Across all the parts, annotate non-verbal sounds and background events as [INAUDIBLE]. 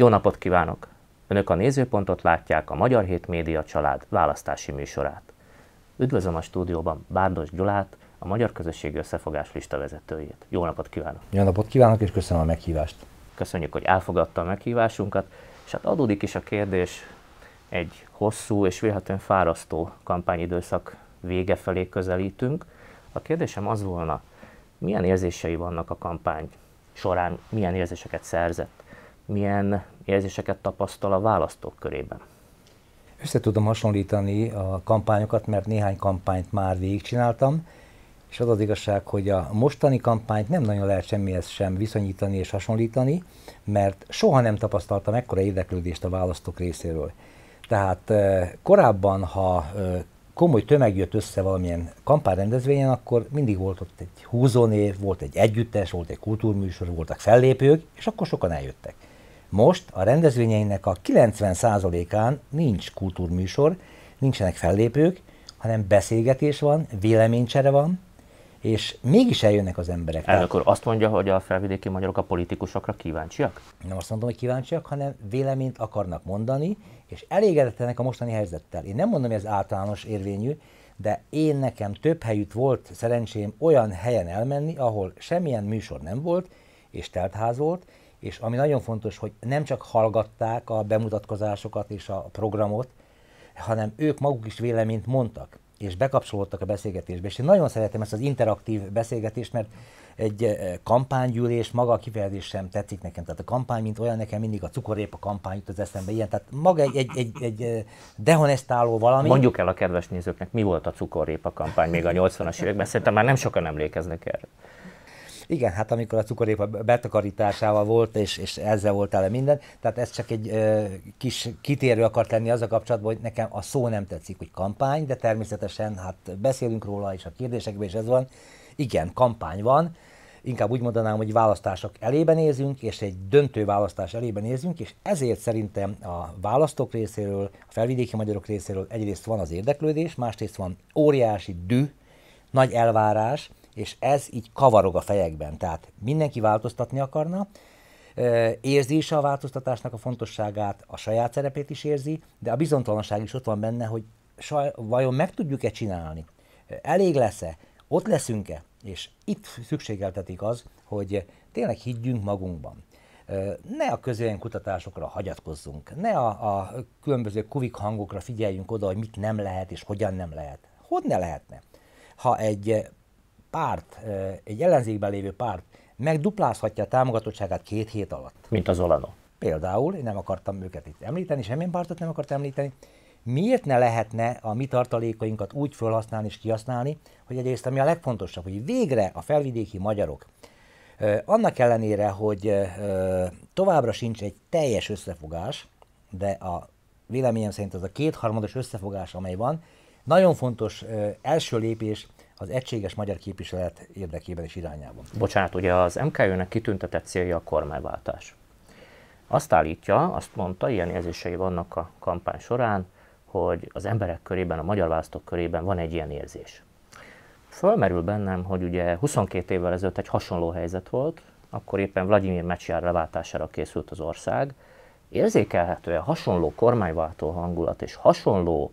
Jó napot kívánok! Önök a nézőpontot látják a Magyar Hét Média Család választási műsorát. Üdvözlöm a stúdióban Bárdos Gyulát, a Magyar Közösségi Összefogás lista vezetőjét. Jó napot kívánok! Jó napot kívánok, és köszönöm a meghívást! Köszönjük, hogy elfogadta a meghívásunkat, és hát adódik is a kérdés egy hosszú és véletlenül fárasztó kampányidőszak vége felé közelítünk. A kérdésem az volna, milyen érzései vannak a kampány során, milyen érzéseket szerzett? milyen érzéseket tapasztal a választók körében? Össze tudom hasonlítani a kampányokat, mert néhány kampányt már végigcsináltam, és az az igazság, hogy a mostani kampányt nem nagyon lehet semmihez sem viszonyítani és hasonlítani, mert soha nem tapasztaltam ekkora érdeklődést a választók részéről. Tehát korábban, ha komoly tömeg jött össze valamilyen kampányrendezvényen, akkor mindig volt ott egy húzónév, volt egy együttes, volt egy kultúrműsor, voltak fellépők, és akkor sokan eljöttek. Most a rendezvényeinek a 90%-án nincs kultúrműsor, nincsenek fellépők, hanem beszélgetés van, véleménycsere van, és mégis eljönnek az emberek. El, akkor azt mondja, hogy a felvidéki magyarok a politikusokra kíváncsiak? Nem azt mondom, hogy kíváncsiak, hanem véleményt akarnak mondani, és elégedetlenek a mostani helyzettel. Én nem mondom, hogy ez általános érvényű, de én nekem több helyütt volt szerencsém olyan helyen elmenni, ahol semmilyen műsor nem volt, és teltház volt, és ami nagyon fontos, hogy nem csak hallgatták a bemutatkozásokat és a programot, hanem ők maguk is véleményt mondtak, és bekapcsolódtak a beszélgetésbe. És én nagyon szeretem ezt az interaktív beszélgetést, mert egy eh, kampánygyűlés, maga a kifejezés sem tetszik nekem. Tehát a kampány, mint olyan, nekem mindig a cukorépa kampány jut az eszembe. Ilyen, tehát maga egy, egy, egy, egy eh, dehonestáló valami. Mondjuk el a kedves nézőknek, mi volt a cukorépa kampány még a 80-as években? Szerintem már nem sokan emlékeznek erre. Igen, hát amikor a cukorépa betakarításával volt, és, és ezzel volt el minden, tehát ez csak egy ö, kis kitérő akart lenni az a kapcsolatban, hogy nekem a szó nem tetszik, hogy kampány, de természetesen hát beszélünk róla, és a kérdésekben is ez van. Igen, kampány van, inkább úgy mondanám, hogy választások elébe nézünk, és egy döntő választás elébe nézünk, és ezért szerintem a választók részéről, a felvidéki magyarok részéről egyrészt van az érdeklődés, másrészt van óriási dű, nagy elvárás, és ez így kavarog a fejekben. Tehát mindenki változtatni akarna, érzi is a változtatásnak a fontosságát, a saját szerepét is érzi, de a bizonytalanság is ott van benne, hogy saj, vajon meg tudjuk-e csinálni? Elég lesz-e? Ott leszünk-e? És itt szükségeltetik az, hogy tényleg higgyünk magunkban. Ne a közélyen kutatásokra hagyatkozzunk, ne a, a különböző kuvik hangokra figyeljünk oda, hogy mit nem lehet és hogyan nem lehet. Hogy ne lehetne? Ha egy párt, egy ellenzékben lévő párt megduplázhatja a támogatottságát két hét alatt. Mint az Olano. Például, én nem akartam őket itt említeni, semmilyen pártot nem akartam említeni. Miért ne lehetne a mi tartalékainkat úgy felhasználni és kihasználni, hogy egyrészt ami a legfontosabb, hogy végre a felvidéki magyarok annak ellenére, hogy továbbra sincs egy teljes összefogás, de a véleményem szerint az a kétharmados összefogás, amely van, nagyon fontos első lépés az egységes magyar képviselet érdekében és irányában. Bocsánat, ugye az MKÖ-nek kitüntetett célja a kormányváltás. Azt állítja, azt mondta, ilyen érzései vannak a kampány során, hogy az emberek körében, a magyar választók körében van egy ilyen érzés. Fölmerül bennem, hogy ugye 22 évvel ezelőtt egy hasonló helyzet volt, akkor éppen Vladimir Mecsiár leváltására készült az ország. Érzékelhető-e hasonló kormányváltó hangulat és hasonló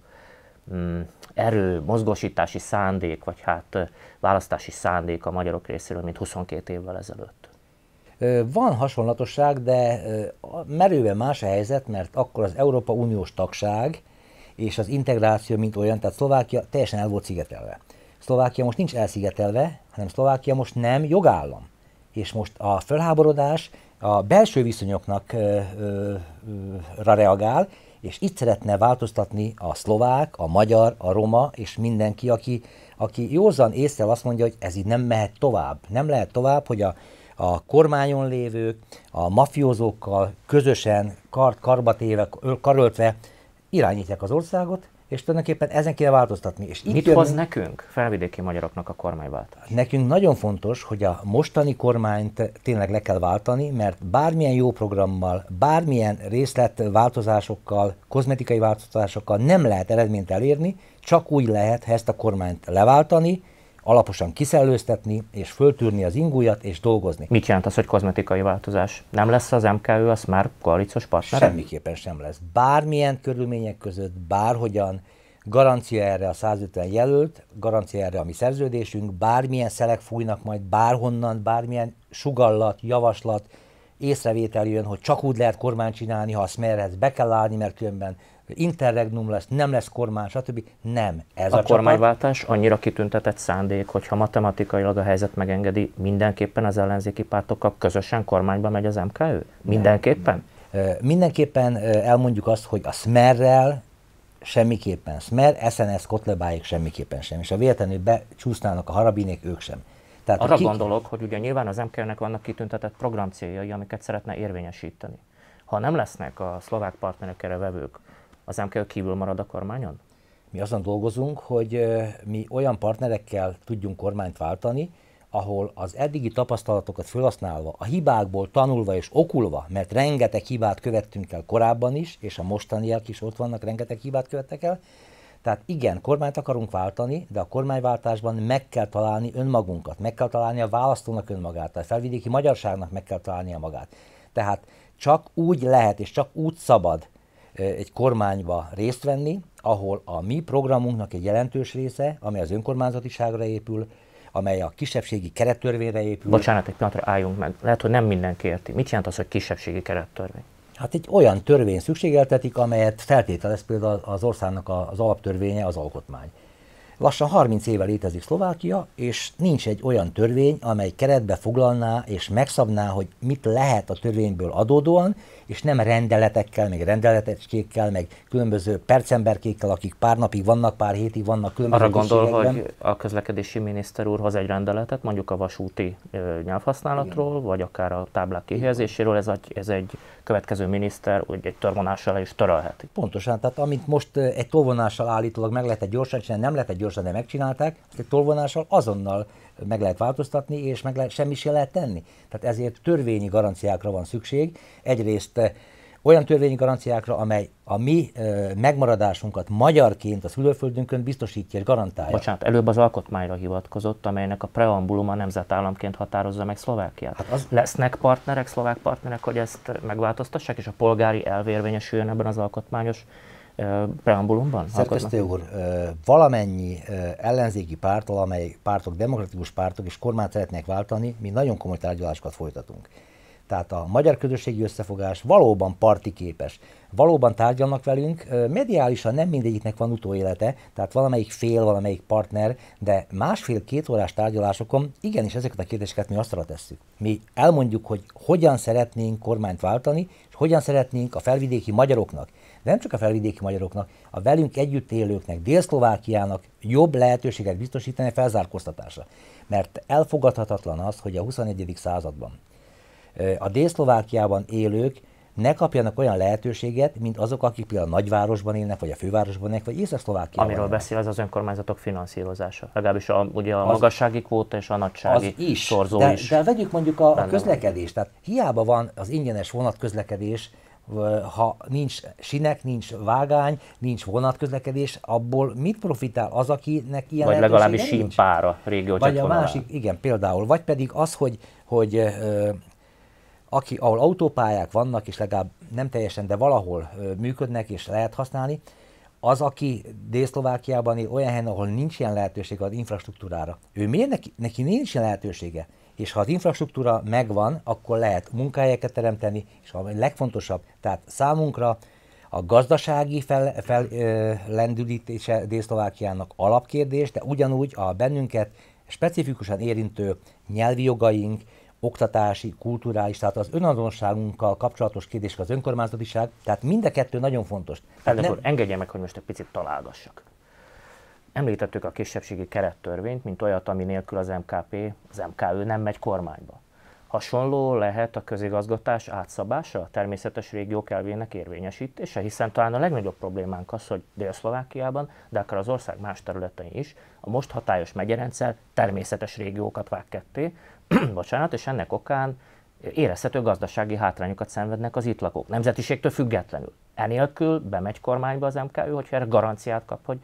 Mm, erő, mozgósítási szándék, vagy hát választási szándék a magyarok részéről, mint 22 évvel ezelőtt? Van hasonlatosság, de merőben más a helyzet, mert akkor az Európa Uniós tagság és az integráció, mint olyan, tehát Szlovákia teljesen el volt szigetelve. Szlovákia most nincs elszigetelve, hanem Szlovákia most nem jogállam. És most a felháborodás a belső viszonyoknak ö, ö, ö, reagál, és itt szeretne változtatni a szlovák, a magyar, a roma és mindenki, aki, aki józan észre azt mondja, hogy ez így nem mehet tovább. Nem lehet tovább, hogy a, a kormányon lévők, a mafiózókkal közösen kar, karba téve, karöltve irányítják az országot, és tulajdonképpen ezen kéne változtatni. És Mit jön, hoz nekünk, felvidéki magyaroknak a kormányváltás? Nekünk nagyon fontos, hogy a mostani kormányt tényleg le kell váltani, mert bármilyen jó programmal, bármilyen részletváltozásokkal, kozmetikai változásokkal nem lehet eredményt elérni, csak úgy lehet, ha ezt a kormányt leváltani, alaposan kiszellőztetni, és föltűrni az ingújat, és dolgozni. Mit jelent az, hogy kozmetikai változás? Nem lesz az MKÖ, az már koalíciós partner? Semmiképpen sem lesz. Bármilyen körülmények között, bárhogyan, garancia erre a 150 jelölt, garancia erre a mi szerződésünk, bármilyen szelek fújnak majd bárhonnan, bármilyen sugallat, javaslat, észrevétel jön, hogy csak úgy lehet kormány csinálni, ha a Smerhez be kell állni, mert különben interregnum lesz, nem lesz kormány, stb. Nem. Ez a, a kormányváltás csapat. annyira kitüntetett szándék, hogyha matematikailag a helyzet megengedi, mindenképpen az ellenzéki pártokkal közösen kormányba megy az MKÖ? Mindenképpen? Nem, nem. Mindenképpen elmondjuk azt, hogy a Smerrel semmiképpen Smer, SNS, Kotlebáik semmiképpen sem, és a véletlenül becsúsznának a harabinék, ők sem. Tehát Arra kik... gondolok, hogy ugye nyilván az mkö nek vannak kitüntetett programcéljai, amiket szeretne érvényesíteni. Ha nem lesznek a szlovák partnerek erre vevők, az MKÖ kívül marad a kormányon? Mi azon dolgozunk, hogy mi olyan partnerekkel tudjunk kormányt váltani, ahol az eddigi tapasztalatokat felhasználva, a hibákból tanulva és okulva, mert rengeteg hibát követtünk el korábban is, és a mostaniak is ott vannak, rengeteg hibát követtek el, tehát igen, kormányt akarunk váltani, de a kormányváltásban meg kell találni önmagunkat, meg kell találni a választónak önmagát, a felvidéki magyarságnak meg kell találnia magát. Tehát csak úgy lehet és csak úgy szabad egy kormányba részt venni, ahol a mi programunknak egy jelentős része, amely az önkormányzatiságra épül, amely a kisebbségi kerettörvényre épül. Bocsánat, egy pillanatra álljunk meg. Lehet, hogy nem mindenki érti. Mit jelent az, hogy kisebbségi kerettörvény? Hát egy olyan törvény szükségeltetik, amelyet feltételez például az országnak az alaptörvénye, az alkotmány. Lassan 30 éve létezik Szlovákia, és nincs egy olyan törvény, amely keretbe foglalná és megszabná, hogy mit lehet a törvényből adódóan, és nem rendeletekkel, meg rendeletecskékkel, meg különböző percemberkékkel, akik pár napig vannak, pár hétig vannak különböző Arra gondol, hogy a közlekedési miniszter úr hoz egy rendeletet, mondjuk a vasúti nyelvhasználatról, Igen. vagy akár a táblák kihelyezéséről, ez egy, ez egy következő miniszter úgy egy törvonással is törölheti. Pontosan, tehát amit most egy tolvonással állítólag meg lehet gyorsan csinálni, nem lehet egy gyorsan, de megcsinálták, ezt egy tolvonással azonnal meg lehet változtatni, és meg lehet, semmi sem lehet tenni. Tehát ezért törvényi garanciákra van szükség. Egyrészt eh, olyan törvényi garanciákra, amely a mi ö, eh, megmaradásunkat magyarként a szülőföldünkön biztosítja és garantálja. Bocsánat, előbb az alkotmányra hivatkozott, amelynek a preambuluma nemzetállamként határozza meg Szlovákiát. Hát az... Lesznek partnerek, szlovák partnerek, hogy ezt megváltoztassák, és a polgári elvérvényesüljön ebben az alkotmányos preambulumban? Szerkesztő úr, valamennyi ellenzéki párt, amely pártok demokratikus pártok és kormányt szeretnék váltani, mi nagyon komoly tárgyalásokat folytatunk. Tehát a magyar közösségi összefogás valóban partiképes, valóban tárgyalnak velünk, mediálisan nem mindegyiknek van utóélete, tehát valamelyik fél, valamelyik partner, de másfél-két órás tárgyalásokon igenis ezeket a kérdéseket mi asztalra tesszük. Mi elmondjuk, hogy hogyan szeretnénk kormányt váltani, és hogyan szeretnénk a felvidéki magyaroknak, nem csak a felvidéki magyaroknak, a velünk együtt élőknek, Dél-Szlovákiának jobb lehetőséget biztosítani a felzárkóztatásra. Mert elfogadhatatlan az, hogy a 21. században a Dél-Szlovákiában élők ne kapjanak olyan lehetőséget, mint azok, akik például a nagyvárosban élnek, vagy a fővárosban élnek, vagy Észak-Szlovákiában. Amiről élnek. beszél, az az önkormányzatok finanszírozása. Legalábbis a, ugye a az, magassági kvóta és a nagysági az is, szorzó de, is. De vegyük mondjuk a, a közlekedést. Tehát hiába van az ingyenes vonatközlekedés, közlekedés, ha nincs sinek, nincs vágány, nincs vonatközlekedés, abból mit profitál az, akinek ilyen Vagy legalábbis simpára régió Vagy a másik, igen, például. Vagy pedig az, hogy, hogy ö, aki, ahol autópályák vannak, és legalább nem teljesen, de valahol ö, működnek és lehet használni, az, aki Dél-Szlovákiában él olyan helyen, ahol nincs ilyen lehetőség az infrastruktúrára, ő miért neki, neki nincs ilyen lehetősége? És ha az infrastruktúra megvan, akkor lehet munkahelyeket teremteni, és a legfontosabb, tehát számunkra a gazdasági fellendülítése fel, Dél-Szlovákiának alapkérdés, de ugyanúgy a bennünket specifikusan érintő nyelvi jogaink, oktatási, kulturális, tehát az önazonosságunkkal kapcsolatos kérdések az önkormányzatiság, tehát mind a kettő nagyon fontos. Tehát nem... engedje meg, hogy most egy picit találgassak. Említettük a kisebbségi kerettörvényt, mint olyat, ami nélkül az MKP, az MKÖ nem megy kormányba. Hasonló lehet a közigazgatás átszabása, a természetes régiók elvének érvényesítése, hiszen talán a legnagyobb problémánk az, hogy Dél-Szlovákiában, de akár az ország más területein is, a most hatályos megyerendszer természetes régiókat vág ketté, [CLEARS THROAT] bocsánat, és ennek okán érezhető gazdasági hátrányokat szenvednek az itt lakók, nemzetiségtől függetlenül. Enélkül bemegy kormányba az MKÖ, hogyha erre garanciát kap, hogy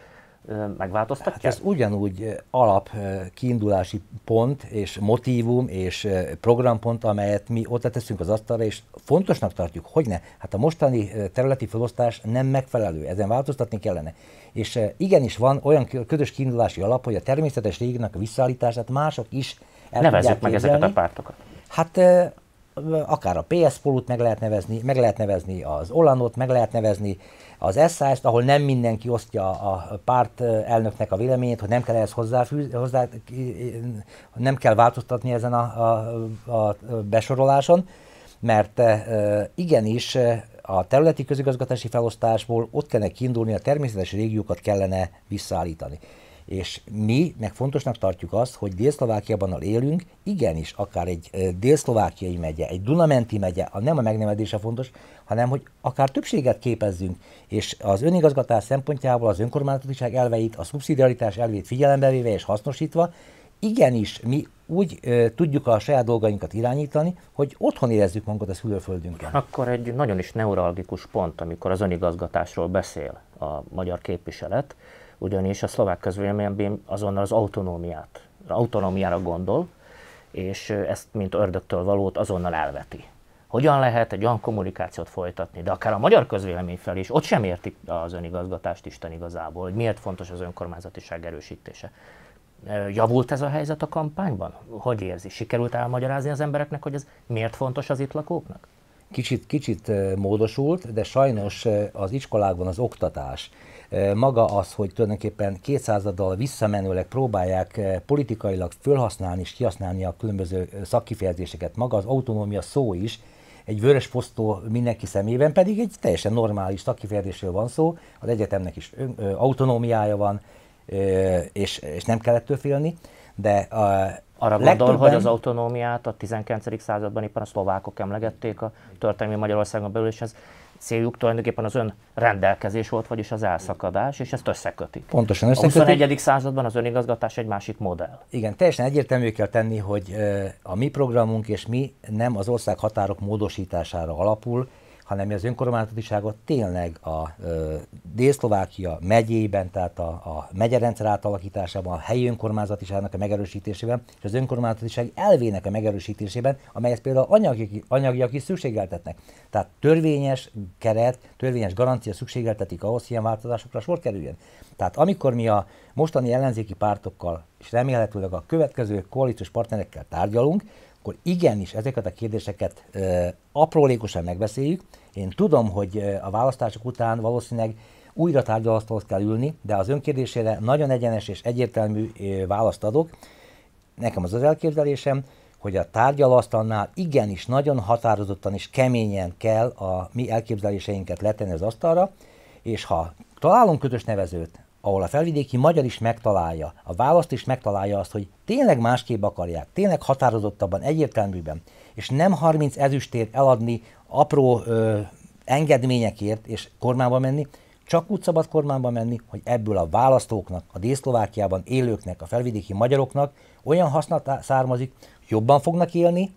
megváltoztatják? Hát ez ugyanúgy alap kiindulási pont és motívum és programpont, amelyet mi ott teszünk az asztalra, és fontosnak tartjuk, hogy ne. Hát a mostani területi felosztás nem megfelelő, ezen változtatni kellene. És igenis van olyan közös kiindulási alap, hogy a természetes régnek a visszaállítását mások is el Nevezzük meg ezeket a pártokat. Hát akár a PS Polut meg lehet nevezni, meg lehet nevezni az Olanot, meg lehet nevezni az sas ahol nem mindenki osztja a párt elnöknek a véleményét, hogy nem kell ehhez hozzáfűz, hozzá, nem kell változtatni ezen a, a, a besoroláson, mert igenis a területi közigazgatási felosztásból ott kellene kiindulni, a természetes régiókat kellene visszaállítani. És mi meg fontosnak tartjuk azt, hogy Dél-Szlovákiában élünk, igenis, akár egy dél-szlovákiai megye, egy Dunamenti megye, a nem a megnevezése fontos, hanem hogy akár többséget képezzünk, és az önigazgatás szempontjából az önkormányzatiság elveit, a szubszidiaritás elvét figyelembe véve és hasznosítva, igenis mi úgy ö, tudjuk a saját dolgainkat irányítani, hogy otthon érezzük magunkat a szülőföldünkön. Akkor egy nagyon is neuralgikus pont, amikor az önigazgatásról beszél a magyar képviselet, ugyanis a szlovák közvéleményben azonnal az autonómiát, autonómiára gondol, és ezt, mint ördögtől valót, azonnal elveti. Hogyan lehet egy olyan kommunikációt folytatni, de akár a magyar közvélemény felé is, ott sem értik az önigazgatást Isten igazából, hogy miért fontos az önkormányzatiság erősítése. Javult ez a helyzet a kampányban? Hogy érzi? Sikerült elmagyarázni az embereknek, hogy ez miért fontos az itt lakóknak? Kicsit, kicsit módosult, de sajnos az iskolákban az oktatás maga az, hogy tulajdonképpen kétszázaddal visszamenőleg próbálják politikailag fölhasználni és kihasználni a különböző szakkifejezéseket, maga az autonómia szó is, egy vörös posztó mindenki szemében, pedig egy teljesen normális szakkifejezésről van szó, az egyetemnek is autonómiája van, és, és nem kell ettől félni, de a, arra gondol, legtöbben... hogy az autonómiát a 19. században éppen a szlovákok emlegették a történelmi Magyarországon belül, és ez céljuk tulajdonképpen az ön rendelkezés volt, vagyis az elszakadás, és ezt összekötik. Pontosan összekötik. A 21. században az önigazgatás egy másik modell. Igen, teljesen egyértelmű kell tenni, hogy a mi programunk és mi nem az ország határok módosítására alapul, hanem az önkormányzatiságot tényleg a Dél-Szlovákia megyében, tehát a, a megyerendszer átalakításában, a helyi önkormányzatiságnak a megerősítésében, és az önkormányzatiság elvének a megerősítésében, amelyet például anyagi, anyagiak is szükségeltetnek. Tehát törvényes keret, törvényes garancia szükségeltetik ahhoz, hogy ilyen változásokra sor kerüljön. Tehát amikor mi a mostani ellenzéki pártokkal, és remélhetőleg a következő koalíciós partnerekkel tárgyalunk, akkor igenis ezeket a kérdéseket ö, aprólékosan megbeszéljük. Én tudom, hogy a választások után valószínűleg újra tárgyalasztalhoz kell ülni, de az önkérdésére nagyon egyenes és egyértelmű választ adok. Nekem az az elképzelésem, hogy a tárgyalasztalnál igenis nagyon határozottan és keményen kell a mi elképzeléseinket letenni az asztalra, és ha találunk közös nevezőt, ahol a felvidéki magyar is megtalálja, a választ is megtalálja azt, hogy tényleg másképp akarják, tényleg határozottabban, egyértelműben, és nem 30 ezüstért eladni apró ö, engedményekért és kormába menni, csak úgy szabad kormába menni, hogy ebből a választóknak, a Dészlovákiában élőknek, a felvidéki magyaroknak olyan hasznat származik, hogy jobban fognak élni,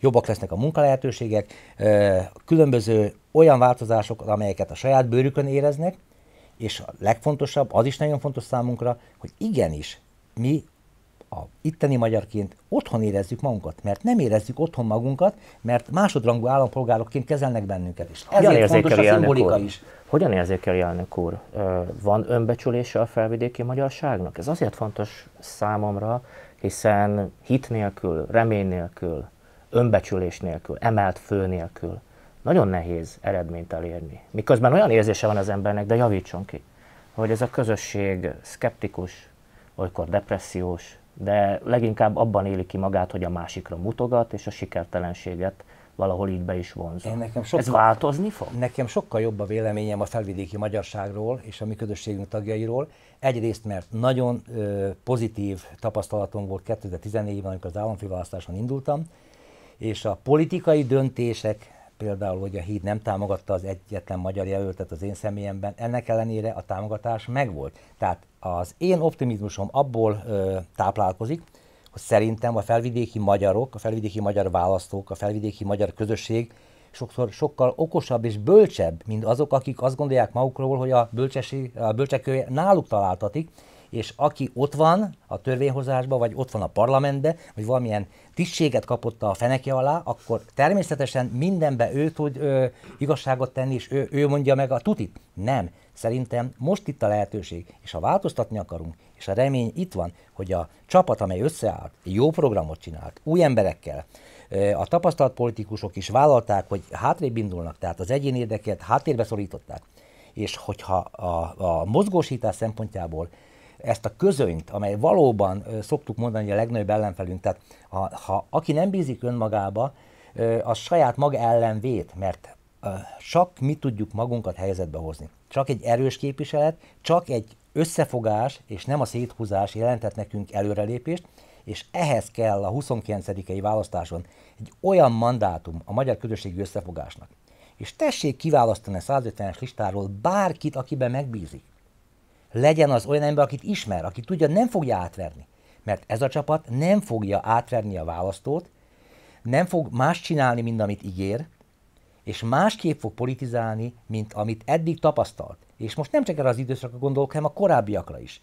jobbak lesznek a munkalehetőségek, ö, különböző olyan változások, amelyeket a saját bőrükön éreznek, és a legfontosabb, az is nagyon fontos számunkra, hogy igenis mi a itteni magyarként otthon érezzük magunkat, mert nem érezzük otthon magunkat, mert másodrangú állampolgárokként kezelnek bennünket is. Ezért Hogyan fontos a szimbolika is. Hogyan érzékeli elnök úr? Van önbecsülése a felvidéki magyarságnak? Ez azért fontos számomra, hiszen hit nélkül, remény nélkül, önbecsülés nélkül, emelt fő nélkül nagyon nehéz eredményt elérni. Miközben olyan érzése van az embernek, de javítson ki, hogy ez a közösség skeptikus, olykor depressziós, de leginkább abban éli ki magát, hogy a másikra mutogat, és a sikertelenséget valahol így be is vonzza. Én nekem sokkal, Ez változni fog? Nekem sokkal jobb a véleményem a felvidéki magyarságról és a mi közösségünk tagjairól. Egyrészt, mert nagyon ö, pozitív tapasztalatom volt 2014-ben, amikor az államfőválasztáson indultam, és a politikai döntések például, hogy a híd nem támogatta az egyetlen magyar jelöltet az én személyemben, ennek ellenére a támogatás megvolt. Tehát az én optimizmusom abból ö, táplálkozik, hogy szerintem a felvidéki magyarok, a felvidéki magyar választók, a felvidéki magyar közösség sokszor sokkal okosabb és bölcsebb, mint azok, akik azt gondolják magukról, hogy a, a bölcsekője náluk találtatik, és aki ott van a törvényhozásban, vagy ott van a parlamentben, vagy valamilyen tisztséget kapott a feneke alá, akkor természetesen mindenbe ő tud ö, igazságot tenni, és ő, ő mondja meg a tutit. Nem. Szerintem most itt a lehetőség, és ha változtatni akarunk, és a remény itt van, hogy a csapat, amely összeállt, jó programot csinált, új emberekkel, a tapasztalt politikusok is vállalták, hogy hátrébb indulnak, tehát az egyén érdeket háttérbe szorították. És hogyha a, a mozgósítás szempontjából ezt a közönyt, amely valóban szoktuk mondani, hogy a legnagyobb ellenfelünk, tehát ha, ha aki nem bízik önmagába, az saját maga ellen vét, mert csak mi tudjuk magunkat helyzetbe hozni. Csak egy erős képviselet, csak egy összefogás és nem a széthúzás jelentett nekünk előrelépést, és ehhez kell a 29-i választáson egy olyan mandátum a magyar közösségi összefogásnak. És tessék kiválasztani a 150-es listáról bárkit, akiben megbízik legyen az olyan ember, akit ismer, aki tudja, nem fogja átverni. Mert ez a csapat nem fogja átverni a választót, nem fog más csinálni, mint amit ígér, és másképp fog politizálni, mint amit eddig tapasztalt. És most nem csak erre az időszakra gondolok, hanem a korábbiakra is.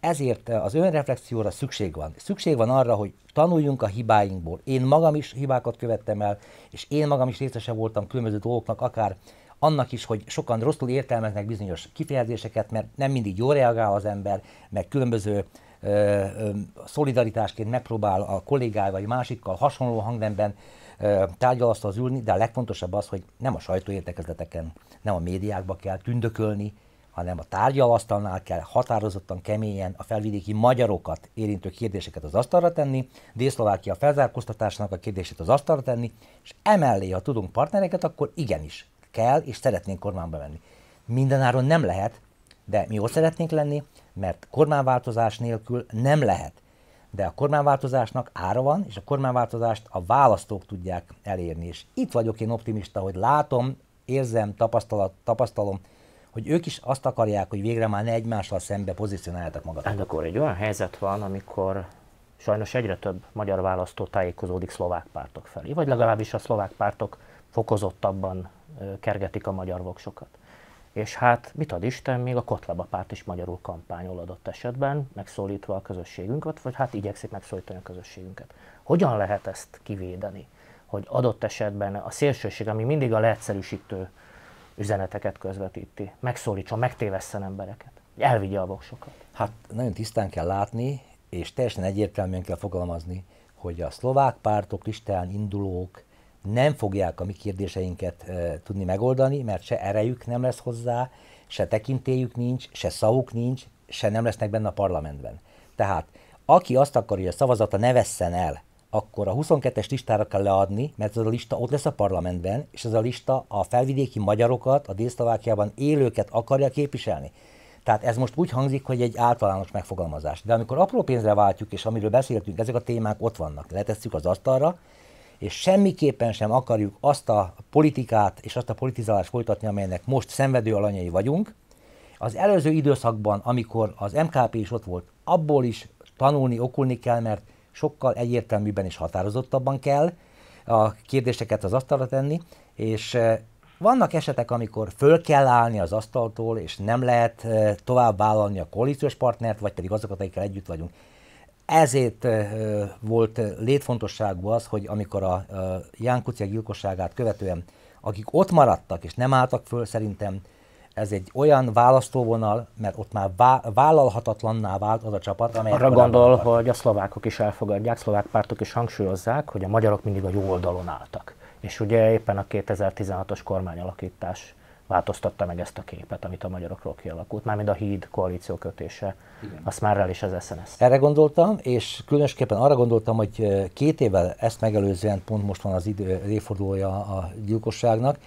Ezért eh, az önreflexióra szükség van. Szükség van arra, hogy tanuljunk a hibáinkból. Én magam is hibákat követtem el, és én magam is részese voltam különböző dolgoknak, akár annak is, hogy sokan rosszul értelmeznek bizonyos kifejezéseket, mert nem mindig jól reagál az ember, meg különböző ö, ö, szolidaritásként megpróbál a kollégával vagy másikkal hasonló hangnemben az ülni, de a legfontosabb az, hogy nem a sajtóértekezleteken, nem a médiákba kell tündökölni, hanem a tárgyalasztalnál kell határozottan, keményen a felvidéki magyarokat érintő kérdéseket az asztalra tenni, Dél-Szlovákia felzárkóztatásának a kérdését az asztalra tenni, és emellé, ha tudunk partnereket, akkor igenis kell, és szeretnénk kormányba menni. Mindenáron nem lehet, de mi ott szeretnénk lenni, mert kormányváltozás nélkül nem lehet. De a kormányváltozásnak ára van, és a kormányváltozást a választók tudják elérni. És itt vagyok én optimista, hogy látom, érzem, tapasztalat, tapasztalom, hogy ők is azt akarják, hogy végre már ne egymással szembe pozícionáljátok magatokat. Hát akkor egy olyan helyzet van, amikor sajnos egyre több magyar választó tájékozódik szlovák pártok felé, vagy legalábbis a szlovák pártok fokozottabban kergetik a magyar voksokat. És hát mit ad Isten, még a Kotleba párt is magyarul kampányol adott esetben, megszólítva a közösségünket, vagy hát igyekszik megszólítani a közösségünket. Hogyan lehet ezt kivédeni? Hogy adott esetben a szélsőség, ami mindig a leegyszerűsítő üzeneteket közvetíti, megszólítson, megtévesszen embereket, elvigye a voksokat. Hát nagyon tisztán kell látni, és teljesen egyértelműen kell fogalmazni, hogy a szlovák pártok listán indulók nem fogják a mi kérdéseinket e, tudni megoldani, mert se erejük nem lesz hozzá, se tekintélyük nincs, se szavuk nincs, se nem lesznek benne a parlamentben. Tehát aki azt akarja, hogy a szavazata ne vesszen el, akkor a 22-es listára kell leadni, mert az a lista ott lesz a parlamentben, és az a lista a felvidéki magyarokat, a Dél-Szlovákiában élőket akarja képviselni. Tehát ez most úgy hangzik, hogy egy általános megfogalmazás. De amikor apró pénzre váltjuk, és amiről beszéltünk, ezek a témák ott vannak. Letesszük az asztalra, és semmiképpen sem akarjuk azt a politikát és azt a politizálást folytatni, amelynek most szenvedő alanyai vagyunk. Az előző időszakban, amikor az MKP is ott volt, abból is tanulni, okulni kell, mert sokkal egyértelműbben és határozottabban kell a kérdéseket az asztalra tenni, és eh, vannak esetek, amikor föl kell állni az asztaltól, és nem lehet eh, tovább vállalni a koalíciós partnert, vagy pedig azokat, akikkel együtt vagyunk. Ezért volt létfontosságú az, hogy amikor a Ján Kuciak gyilkosságát követően, akik ott maradtak és nem álltak föl, szerintem ez egy olyan választóvonal, mert ott már vállalhatatlanná vált az a csapat, amely. Arra gondol, akart. hogy a szlovákok is elfogadják, szlovák pártok is hangsúlyozzák, hogy a magyarok mindig a jó oldalon álltak. És ugye éppen a 2016-os kormányalakítás változtatta meg ezt a képet, amit a magyarokról kialakult, mármint a híd koalíció kötése, Igen. a Smerrel és is az SNS. Erre gondoltam, és különösképpen arra gondoltam, hogy két évvel ezt megelőzően pont most van az idő, évfordulója a gyilkosságnak,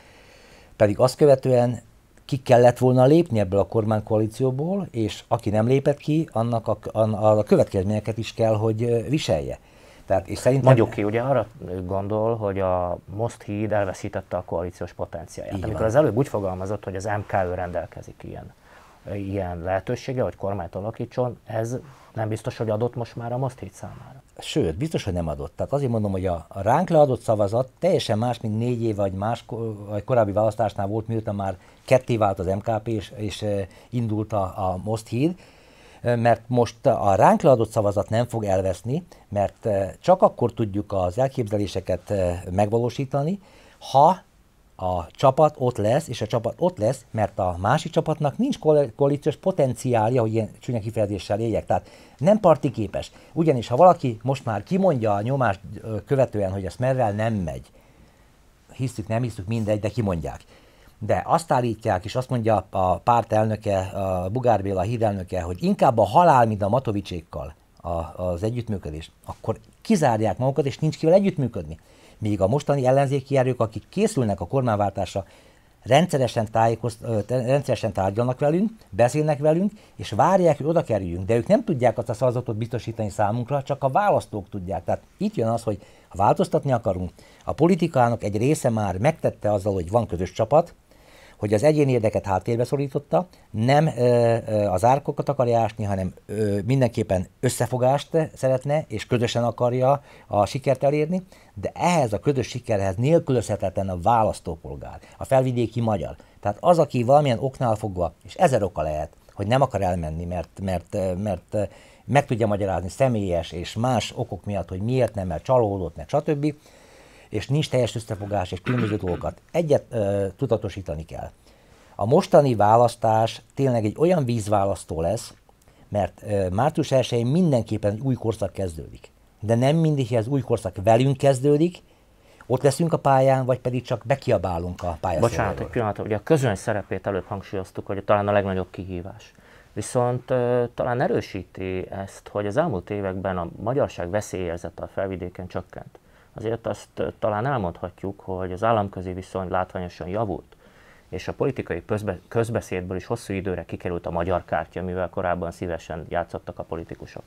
pedig azt követően ki kellett volna lépni ebből a kormánykoalícióból, és aki nem lépett ki, annak a, a, a következményeket is kell, hogy viselje. Tehát, és szerintem... Magyoki ugye arra gondol, hogy a Most híd elveszítette a koalíciós potenciáját. Így Amikor van. az előbb úgy fogalmazott, hogy az MKÖ rendelkezik ilyen, ilyen lehetősége, hogy kormányt alakítson, ez nem biztos, hogy adott most már a Most híd számára. Sőt, biztos, hogy nem adott. Tehát azért mondom, hogy a, a ránk leadott szavazat teljesen más, mint négy év vagy más vagy korábbi választásnál volt, miután már ketté vált az MKP és, és eh, indult a, a Most híd, mert most a ránk leadott szavazat nem fog elveszni, mert eh, csak akkor tudjuk az elképzeléseket eh, megvalósítani, ha a csapat ott lesz, és a csapat ott lesz, mert a másik csapatnak nincs koalíciós potenciálja, hogy ilyen csúnya kifejezéssel éljek. Tehát nem partiképes. Ugyanis, ha valaki most már kimondja a nyomást követően, hogy ez merrel nem megy, hiszük, nem hiszük, mindegy, de kimondják de azt állítják, és azt mondja a párt elnöke, a Bugár Béla hírelnöke, hogy inkább a halál, mint a Matovicsékkal a, az együttműködés, akkor kizárják magukat, és nincs kivel együttműködni. Míg a mostani ellenzéki erők, akik készülnek a kormányváltásra, rendszeresen, tájékoz, rendszeresen tárgyalnak velünk, beszélnek velünk, és várják, hogy oda kerüljünk, de ők nem tudják azt a szavazatot biztosítani számunkra, csak a választók tudják. Tehát itt jön az, hogy ha változtatni akarunk, a politikának egy része már megtette azzal, hogy van közös csapat, hogy az egyéni érdeket háttérbe szorította, nem az árkokat akarja ásni, hanem mindenképpen összefogást szeretne, és közösen akarja a sikert elérni, de ehhez a közös sikerhez nélkülözhetetlen a választópolgár, a felvidéki magyar. Tehát az, aki valamilyen oknál fogva, és ezer oka lehet, hogy nem akar elmenni, mert, mert, mert meg tudja magyarázni személyes és más okok miatt, hogy miért nem, mert csalódott, meg stb és nincs teljes összefogás, és különböző dolgokat. Egyet ö, tudatosítani kell. A mostani választás tényleg egy olyan vízválasztó lesz, mert ö, március 1 mindenképpen egy új korszak kezdődik. De nem mindig ez új korszak velünk kezdődik, ott leszünk a pályán, vagy pedig csak bekiabálunk a pályán. Bocsánat, egy pillanat, ugye a közöny szerepét előbb hangsúlyoztuk, hogy talán a legnagyobb kihívás. Viszont talán erősíti ezt, hogy az elmúlt években a magyarság veszélyérzete a felvidéken csökkent azért azt talán elmondhatjuk, hogy az államközi viszony látványosan javult, és a politikai közbe- közbeszédből is hosszú időre kikerült a magyar kártya, mivel korábban szívesen játszottak a politikusok.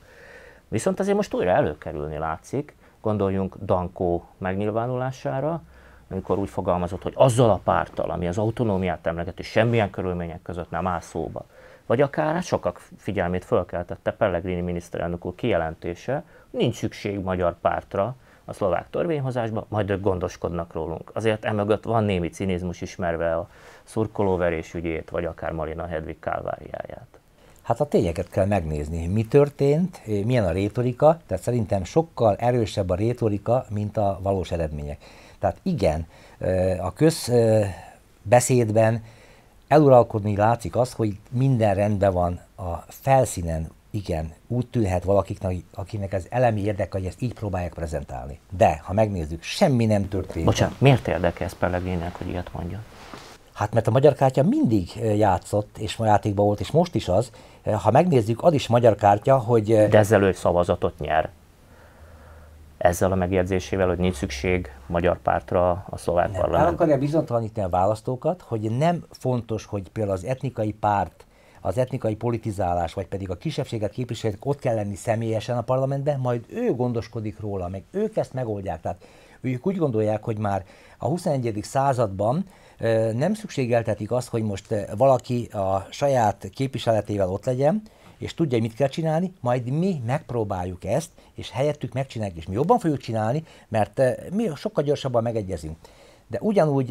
Viszont azért most újra előkerülni látszik, gondoljunk Dankó megnyilvánulására, amikor úgy fogalmazott, hogy azzal a párttal, ami az autonómiát emlegeti, semmilyen körülmények között nem áll szóba. Vagy akár hát sokak figyelmét fölkeltette Pellegrini miniszterelnök úr kijelentése, nincs szükség magyar pártra, a szlovák törvényhozásba, majd ők gondoskodnak rólunk. Azért emögött van némi cinizmus ismerve a szurkolóverés ügyét, vagy akár Malina Hedvig kálváriáját. Hát a tényeket kell megnézni, mi történt, milyen a rétorika, tehát szerintem sokkal erősebb a rétorika, mint a valós eredmények. Tehát igen, a közbeszédben eluralkodni látszik az, hogy minden rendben van a felszínen, igen, úgy tűnhet valakiknek, akinek az elemi érdeke, hogy ezt így próbálják prezentálni. De, ha megnézzük, semmi nem történt. Bocsánat, miért érdeke ez Pelegének, hogy ilyet mondja? Hát mert a magyar kártya mindig játszott, és játékban volt, és most is az. Ha megnézzük, az is magyar kártya, hogy... De ezzel ő szavazatot nyer. Ezzel a megjegyzésével, hogy nincs szükség magyar pártra a szlovák parlamentben. El akarja bizonytalanítani a választókat, hogy nem fontos, hogy például az etnikai párt az etnikai politizálás, vagy pedig a kisebbséget képviselők ott kell lenni személyesen a parlamentben, majd ő gondoskodik róla, meg ők ezt megoldják. Tehát ők úgy gondolják, hogy már a 21. században nem szükségeltetik azt, hogy most valaki a saját képviseletével ott legyen, és tudja, mit kell csinálni, majd mi megpróbáljuk ezt, és helyettük megcsináljuk, és mi jobban fogjuk csinálni, mert mi sokkal gyorsabban megegyezünk. De ugyanúgy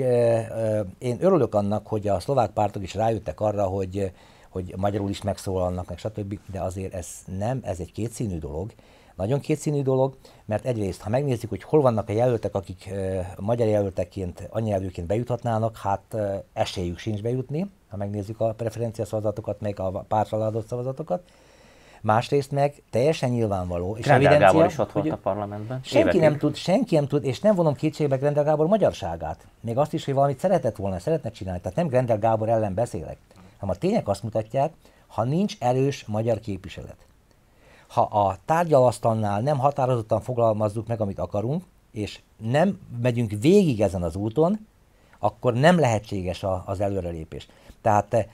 én örülök annak, hogy a szlovák pártok is rájöttek arra, hogy hogy magyarul is megszólalnak, meg stb., de azért ez nem, ez egy kétszínű dolog. Nagyon kétszínű dolog, mert egyrészt, ha megnézzük, hogy hol vannak a jelöltek, akik uh, magyar jelölteként, anyanyelvűként bejuthatnának, hát uh, esélyük sincs bejutni, ha megnézzük a preferencia szavazatokat, meg a pártra szavazatokat. Másrészt meg teljesen nyilvánvaló. És evidencia, Gábor is ott volt a parlamentben. Senki nem tud, senki nem tud, és nem vonom kétségbe Grendel Gábor magyarságát. Még azt is, hogy valamit szeretett volna, szeretne csinálni. Tehát nem Grendel Gábor ellen beszélek hanem a tények azt mutatják, ha nincs erős magyar képviselet. Ha a tárgyalasztalnál nem határozottan fogalmazzuk meg, amit akarunk, és nem megyünk végig ezen az úton, akkor nem lehetséges a, az előrelépés. Tehát e,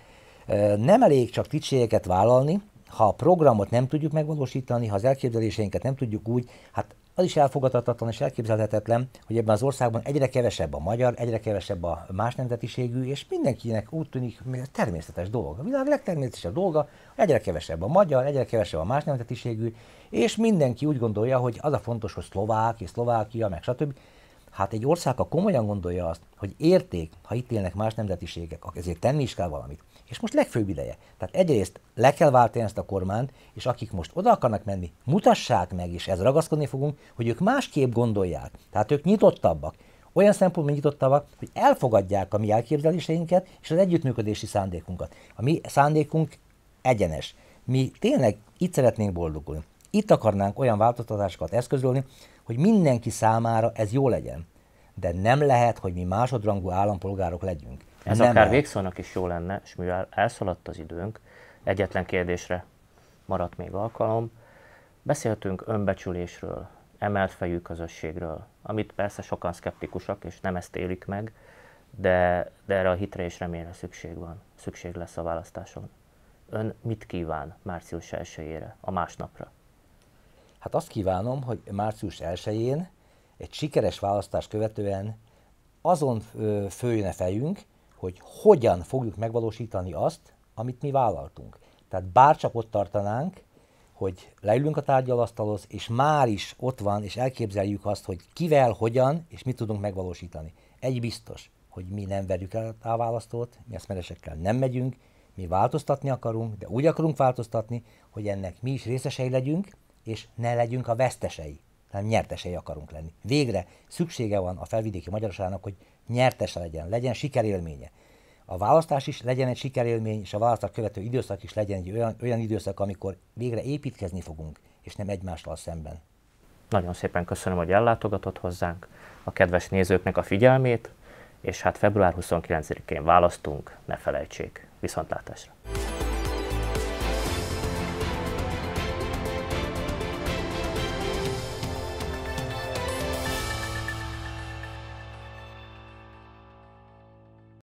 e, nem elég csak ticségeket vállalni, ha a programot nem tudjuk megvalósítani, ha az elképzeléseinket nem tudjuk úgy, hát az is elfogadhatatlan és elképzelhetetlen, hogy ebben az országban egyre kevesebb a magyar, egyre kevesebb a más nemzetiségű, és mindenkinek úgy tűnik, hogy természetes dolog. A világ legtermészetesebb dolga, egyre kevesebb a magyar, egyre kevesebb a más nemzetiségű, és mindenki úgy gondolja, hogy az a fontos, hogy szlovák és szlovákia, meg stb. Hát egy ország, ha komolyan gondolja azt, hogy érték, ha itt élnek más nemzetiségek, akkor ezért tenni is kell valamit, és most legfőbb ideje. Tehát egyrészt le kell váltani ezt a kormányt, és akik most oda akarnak menni, mutassák meg, és ez ragaszkodni fogunk, hogy ők másképp gondolják. Tehát ők nyitottabbak. Olyan szempontból nyitottabbak, hogy elfogadják a mi elképzeléseinket és az együttműködési szándékunkat. A mi szándékunk egyenes. Mi tényleg itt szeretnénk boldogulni. Itt akarnánk olyan változtatásokat eszközölni, hogy mindenki számára ez jó legyen. De nem lehet, hogy mi másodrangú állampolgárok legyünk. Ez nem akár el. végszónak is jó lenne, és mivel elszaladt az időnk, egyetlen kérdésre maradt még alkalom. Beszéltünk önbecsülésről, emelt fejű közösségről, amit persze sokan szkeptikusak, és nem ezt élik meg, de, de erre a hitre és reményre szükség van, szükség lesz a választáson. Ön mit kíván március 1 a másnapra? Hát azt kívánom, hogy március 1-én egy sikeres választás követően azon följön a fejünk, hogy hogyan fogjuk megvalósítani azt, amit mi vállaltunk. Tehát bárcsak ott tartanánk, hogy leülünk a tárgyalasztalhoz, és már is ott van, és elképzeljük azt, hogy kivel, hogyan, és mit tudunk megvalósítani. Egy biztos, hogy mi nem verjük el a választót, mi meresekkel nem megyünk, mi változtatni akarunk, de úgy akarunk változtatni, hogy ennek mi is részesei legyünk, és ne legyünk a vesztesei, hanem nyertesei akarunk lenni. Végre szüksége van a felvidéki magyarosának, hogy nyertese legyen, legyen sikerélménye. A választás is legyen egy sikerélmény, és a választás követő időszak is legyen egy olyan, olyan időszak, amikor végre építkezni fogunk, és nem egymással szemben. Nagyon szépen köszönöm, hogy ellátogatott hozzánk, a kedves nézőknek a figyelmét, és hát február 29-én választunk, ne felejtsék. Viszontlátásra!